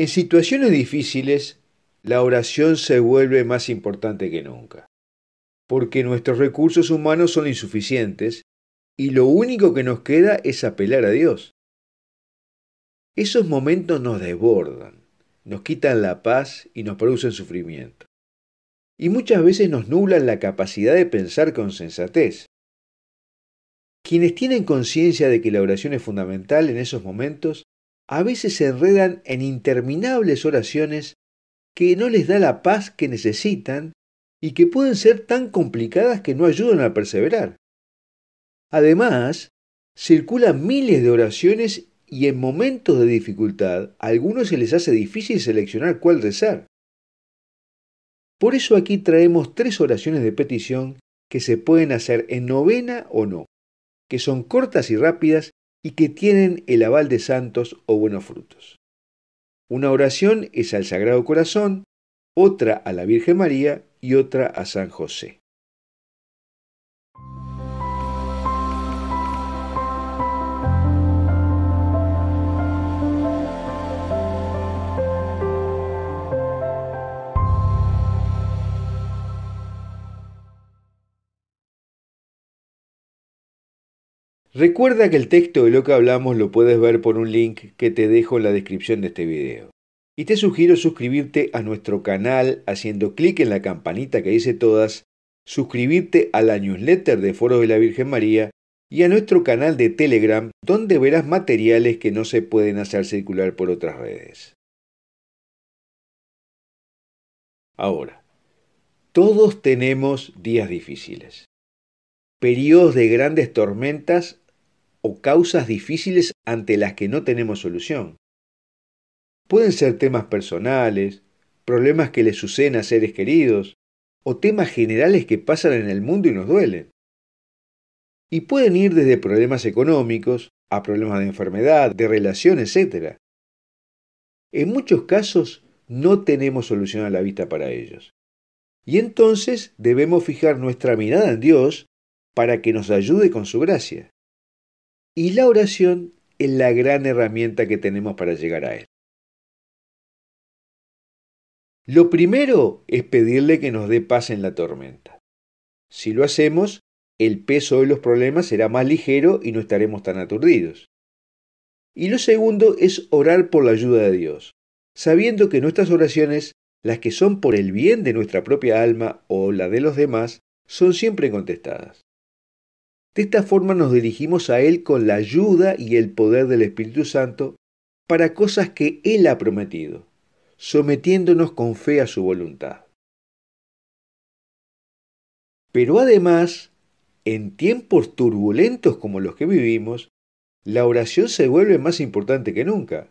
En situaciones difíciles, la oración se vuelve más importante que nunca, porque nuestros recursos humanos son insuficientes y lo único que nos queda es apelar a Dios. Esos momentos nos desbordan, nos quitan la paz y nos producen sufrimiento. Y muchas veces nos nublan la capacidad de pensar con sensatez. Quienes tienen conciencia de que la oración es fundamental en esos momentos a veces se enredan en interminables oraciones que no les da la paz que necesitan y que pueden ser tan complicadas que no ayudan a perseverar. Además, circulan miles de oraciones y en momentos de dificultad a algunos se les hace difícil seleccionar cuál rezar. Por eso aquí traemos tres oraciones de petición que se pueden hacer en novena o no, que son cortas y rápidas y que tienen el aval de santos o buenos frutos. Una oración es al Sagrado Corazón, otra a la Virgen María y otra a San José. Recuerda que el texto de lo que hablamos lo puedes ver por un link que te dejo en la descripción de este video. Y te sugiero suscribirte a nuestro canal haciendo clic en la campanita que dice todas, suscribirte a la newsletter de Foros de la Virgen María y a nuestro canal de Telegram donde verás materiales que no se pueden hacer circular por otras redes. Ahora, todos tenemos días difíciles periodos de grandes tormentas o causas difíciles ante las que no tenemos solución. Pueden ser temas personales, problemas que les suceden a seres queridos, o temas generales que pasan en el mundo y nos duelen. Y pueden ir desde problemas económicos a problemas de enfermedad, de relación, etc. En muchos casos no tenemos solución a la vista para ellos. Y entonces debemos fijar nuestra mirada en Dios para que nos ayude con su gracia. Y la oración es la gran herramienta que tenemos para llegar a Él. Lo primero es pedirle que nos dé paz en la tormenta. Si lo hacemos, el peso de los problemas será más ligero y no estaremos tan aturdidos. Y lo segundo es orar por la ayuda de Dios, sabiendo que nuestras oraciones, las que son por el bien de nuestra propia alma o la de los demás, son siempre contestadas. De esta forma nos dirigimos a Él con la ayuda y el poder del Espíritu Santo para cosas que Él ha prometido, sometiéndonos con fe a su voluntad. Pero además, en tiempos turbulentos como los que vivimos, la oración se vuelve más importante que nunca,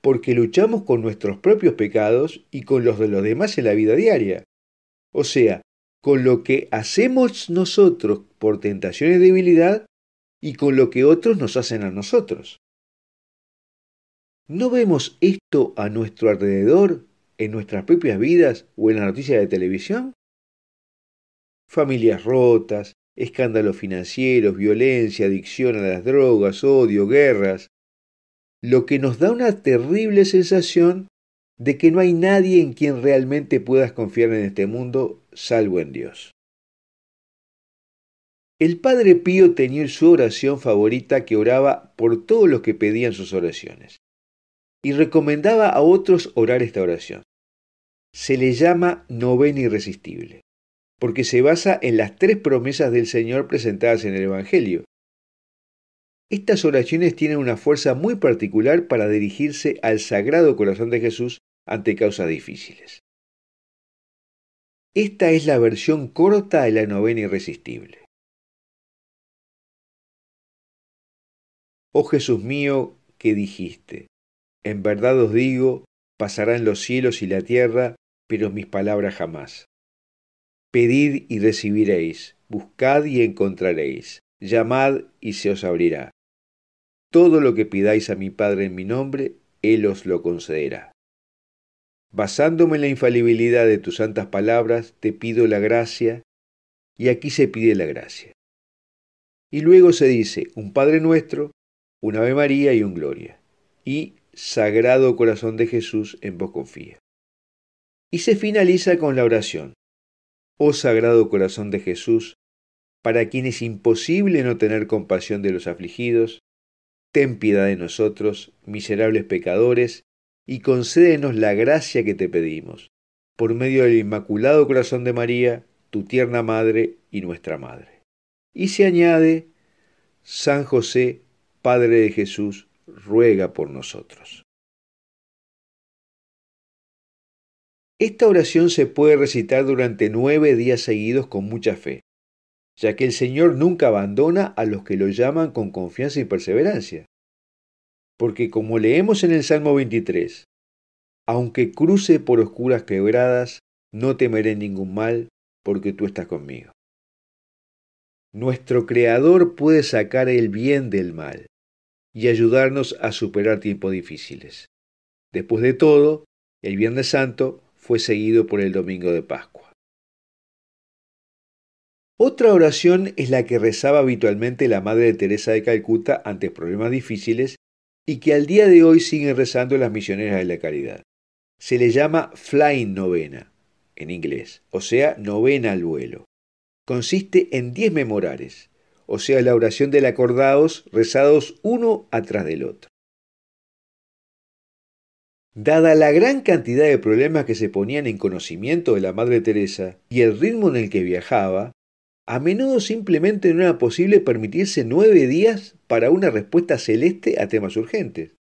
porque luchamos con nuestros propios pecados y con los de los demás en la vida diaria. O sea, con lo que hacemos nosotros por tentaciones de debilidad y con lo que otros nos hacen a nosotros. ¿No vemos esto a nuestro alrededor, en nuestras propias vidas o en las noticias de televisión? Familias rotas, escándalos financieros, violencia, adicción a las drogas, odio, guerras, lo que nos da una terrible sensación de que no hay nadie en quien realmente puedas confiar en este mundo salvo en Dios. El Padre Pío tenía su oración favorita que oraba por todos los que pedían sus oraciones y recomendaba a otros orar esta oración. Se le llama novena irresistible, porque se basa en las tres promesas del Señor presentadas en el Evangelio. Estas oraciones tienen una fuerza muy particular para dirigirse al Sagrado Corazón de Jesús ante causas difíciles. Esta es la versión corta de la novena irresistible. Oh Jesús mío, que dijiste, en verdad os digo, pasarán los cielos y la tierra, pero mis palabras jamás. Pedid y recibiréis, buscad y encontraréis, llamad y se os abrirá. Todo lo que pidáis a mi Padre en mi nombre, Él os lo concederá. Basándome en la infalibilidad de tus santas palabras, te pido la gracia, y aquí se pide la gracia. Y luego se dice un Padre nuestro, un Ave María y un Gloria, y Sagrado Corazón de Jesús, en vos confía. Y se finaliza con la oración. Oh Sagrado Corazón de Jesús, para quien es imposible no tener compasión de los afligidos, ten piedad de nosotros, miserables pecadores, y concédenos la gracia que te pedimos, por medio del Inmaculado Corazón de María, tu tierna Madre y nuestra Madre. Y se añade, San José, Padre de Jesús, ruega por nosotros. Esta oración se puede recitar durante nueve días seguidos con mucha fe, ya que el Señor nunca abandona a los que lo llaman con confianza y perseverancia porque como leemos en el Salmo 23, aunque cruce por oscuras quebradas, no temeré ningún mal, porque tú estás conmigo. Nuestro Creador puede sacar el bien del mal y ayudarnos a superar tiempos difíciles. Después de todo, el Viernes Santo fue seguido por el Domingo de Pascua. Otra oración es la que rezaba habitualmente la Madre Teresa de Calcuta ante problemas difíciles y que al día de hoy siguen rezando las misioneras de la caridad. Se le llama flying novena, en inglés, o sea, novena al vuelo. Consiste en diez memorares, o sea, la oración del acordados rezados uno atrás del otro. Dada la gran cantidad de problemas que se ponían en conocimiento de la Madre Teresa y el ritmo en el que viajaba, a menudo simplemente no era posible permitirse nueve días para una respuesta celeste a temas urgentes.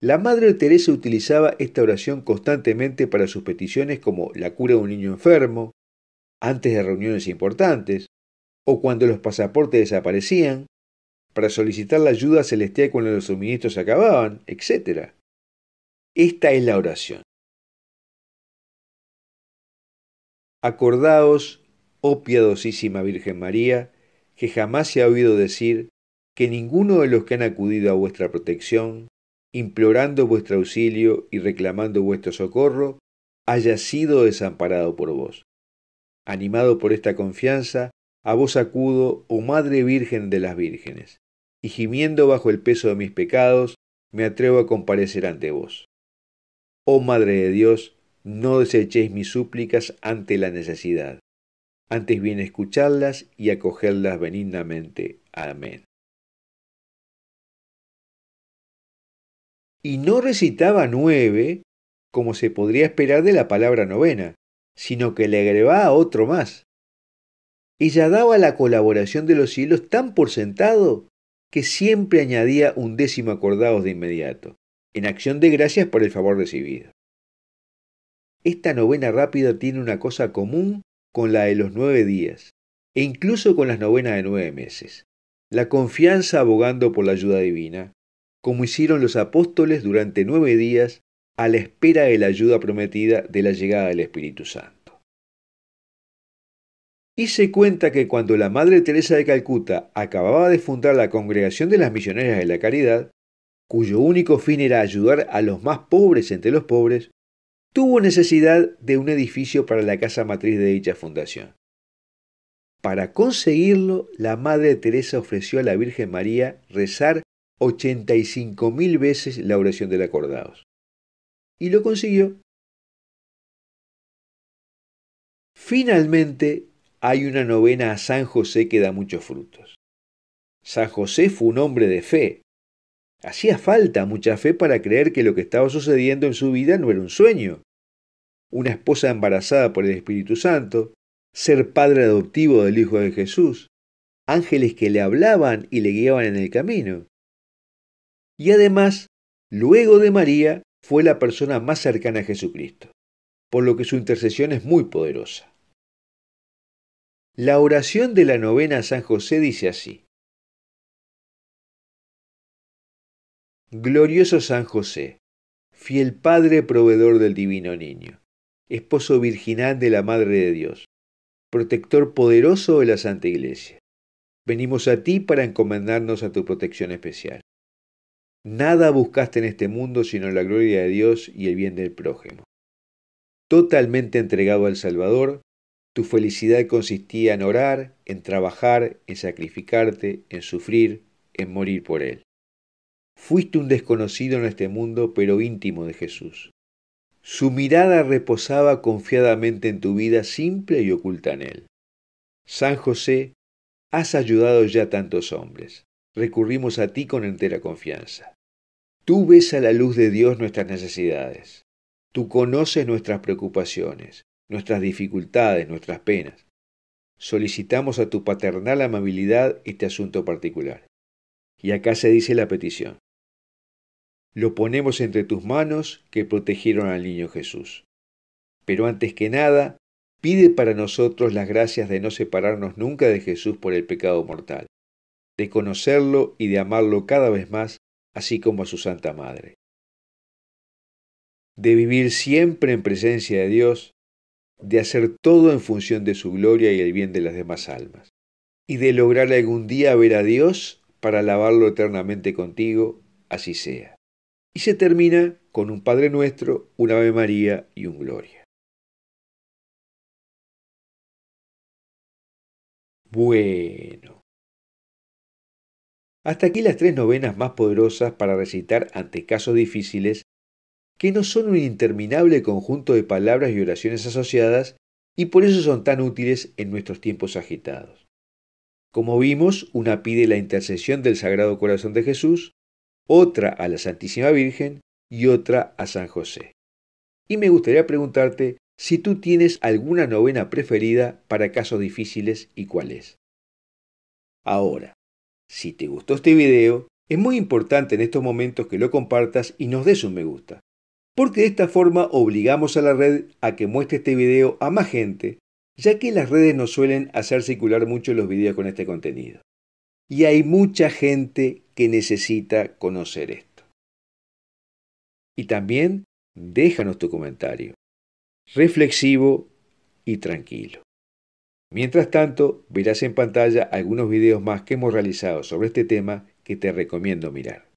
La Madre Teresa utilizaba esta oración constantemente para sus peticiones como la cura de un niño enfermo, antes de reuniones importantes, o cuando los pasaportes desaparecían, para solicitar la ayuda celestial cuando los suministros acababan, etc. Esta es la oración. Acordaos oh piadosísima Virgen María, que jamás se ha oído decir que ninguno de los que han acudido a vuestra protección, implorando vuestro auxilio y reclamando vuestro socorro, haya sido desamparado por vos. Animado por esta confianza, a vos acudo, oh Madre Virgen de las Vírgenes, y gimiendo bajo el peso de mis pecados, me atrevo a comparecer ante vos. Oh Madre de Dios, no desechéis mis súplicas ante la necesidad antes bien escucharlas y acogerlas benignamente. Amén. Y no recitaba nueve, como se podría esperar de la palabra novena, sino que le agregaba otro más. Ella daba la colaboración de los cielos tan por sentado que siempre añadía un décimo acordados de inmediato, en acción de gracias por el favor recibido. Esta novena rápida tiene una cosa común con la de los nueve días, e incluso con las novenas de nueve meses. La confianza abogando por la ayuda divina, como hicieron los apóstoles durante nueve días a la espera de la ayuda prometida de la llegada del Espíritu Santo. se cuenta que cuando la Madre Teresa de Calcuta acababa de fundar la Congregación de las Misioneras de la Caridad, cuyo único fin era ayudar a los más pobres entre los pobres, tuvo necesidad de un edificio para la casa matriz de dicha fundación. Para conseguirlo, la Madre Teresa ofreció a la Virgen María rezar 85.000 veces la oración del acordados. Y lo consiguió. Finalmente, hay una novena a San José que da muchos frutos. San José fue un hombre de fe, Hacía falta mucha fe para creer que lo que estaba sucediendo en su vida no era un sueño. Una esposa embarazada por el Espíritu Santo, ser padre adoptivo del Hijo de Jesús, ángeles que le hablaban y le guiaban en el camino. Y además, luego de María, fue la persona más cercana a Jesucristo, por lo que su intercesión es muy poderosa. La oración de la novena a San José dice así, Glorioso San José, fiel Padre proveedor del Divino Niño, esposo virginal de la Madre de Dios, protector poderoso de la Santa Iglesia. Venimos a ti para encomendarnos a tu protección especial. Nada buscaste en este mundo sino la gloria de Dios y el bien del prójimo. Totalmente entregado al Salvador, tu felicidad consistía en orar, en trabajar, en sacrificarte, en sufrir, en morir por Él. Fuiste un desconocido en este mundo, pero íntimo de Jesús. Su mirada reposaba confiadamente en tu vida simple y oculta en él. San José, has ayudado ya tantos hombres. Recurrimos a ti con entera confianza. Tú ves a la luz de Dios nuestras necesidades. Tú conoces nuestras preocupaciones, nuestras dificultades, nuestras penas. Solicitamos a tu paternal amabilidad este asunto particular. Y acá se dice la petición lo ponemos entre tus manos que protegieron al niño Jesús. Pero antes que nada, pide para nosotros las gracias de no separarnos nunca de Jesús por el pecado mortal, de conocerlo y de amarlo cada vez más, así como a su Santa Madre. De vivir siempre en presencia de Dios, de hacer todo en función de su gloria y el bien de las demás almas, y de lograr algún día ver a Dios para alabarlo eternamente contigo, así sea y se termina con un Padre Nuestro, un Ave María y un Gloria. Bueno. Hasta aquí las tres novenas más poderosas para recitar ante casos difíciles, que no son un interminable conjunto de palabras y oraciones asociadas y por eso son tan útiles en nuestros tiempos agitados. Como vimos, una pide la intercesión del Sagrado Corazón de Jesús, otra a la Santísima Virgen y otra a San José. Y me gustaría preguntarte si tú tienes alguna novena preferida para casos difíciles y cuál es. Ahora, si te gustó este video, es muy importante en estos momentos que lo compartas y nos des un me gusta, porque de esta forma obligamos a la red a que muestre este video a más gente, ya que las redes no suelen hacer circular mucho los videos con este contenido y hay mucha gente que necesita conocer esto. Y también déjanos tu comentario, reflexivo y tranquilo. Mientras tanto, verás en pantalla algunos videos más que hemos realizado sobre este tema que te recomiendo mirar.